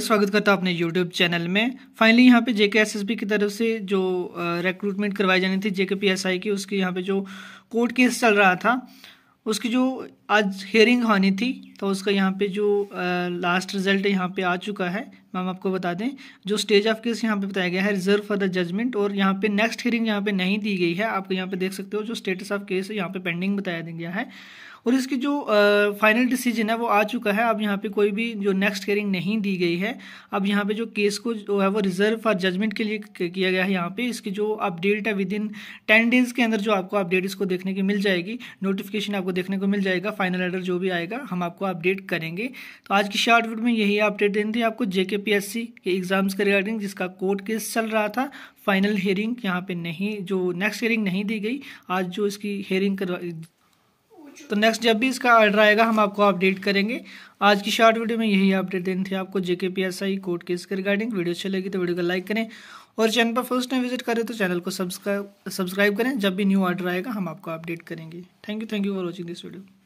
स्वागत करता हूँ अपने YouTube चैनल में फाइनली यहाँ पे जेके एस की तरफ से जो रिक्रूटमेंट करवाई जानी थी जेके पी की उसकी यहाँ पे जो कोर्ट केस चल रहा था उसकी जो आज हेयरिंग होनी थी तो उसका यहाँ पे जो लास्ट रिजल्ट यहाँ पे आ चुका है मैम आपको बता दें जो स्टेज ऑफ केस यहाँ पे बताया गया है रिजर्व फॉर द जजमेंट और यहाँ पे नेक्स्ट हियरिंग यहाँ पे नहीं दी गई है आप यहाँ पे देख सकते हो जो स्टेटस ऑफ केस है यहाँ पे पेंडिंग बताया गया है और इसकी जो फाइनल डिसीजन है वो आ चुका है अब यहाँ पे कोई भी जो नेक्स्ट हियरिंग नहीं दी गई है अब यहाँ पे जो केस को जो है वो रिजर्व फॉर जजमेंट के लिए किया गया है यहाँ पे इसकी जो अपडेट है विद इन टेन डेज के अंदर जो आपको अपडेट इसको देखने की मिल जाएगी नोटिफिकेशन आपको देखने को मिल जाएगा फाइनल ऑर्डर जो भी आएगा हम आपको अपडेट करेंगे तो आज की शॉर्ट वीडियो में यही अपडेट देनी थी आपको जेके के एग्ज़ाम्स के रिगार्डिंग जिसका कोर्ट केस चल रहा था फाइनल हेयरिंग यहाँ पे नहीं जो नेक्स्ट हेयरिंग नहीं दी गई आज जो इसकी हेयरिंग तो नेक्स्ट जब भी इसका ऑर्डर आएगा हम आपको अपडेट करेंगे आज की शॉर्ट वीडियो में यही अपडेट देनी थी आपको JK P S I court case के रिगार्डिंग वीडियो अच्छी लगी तो वीडियो को लाइक करें और चैनल पर फर्स्ट टाइम विजिट करें तो चैनल को सब्सक्राइब सब्सक्राइब करें जब भी न्यू ऑर्डर आएगा हम आपको अपडेट करेंगे thank you thank you for watching this video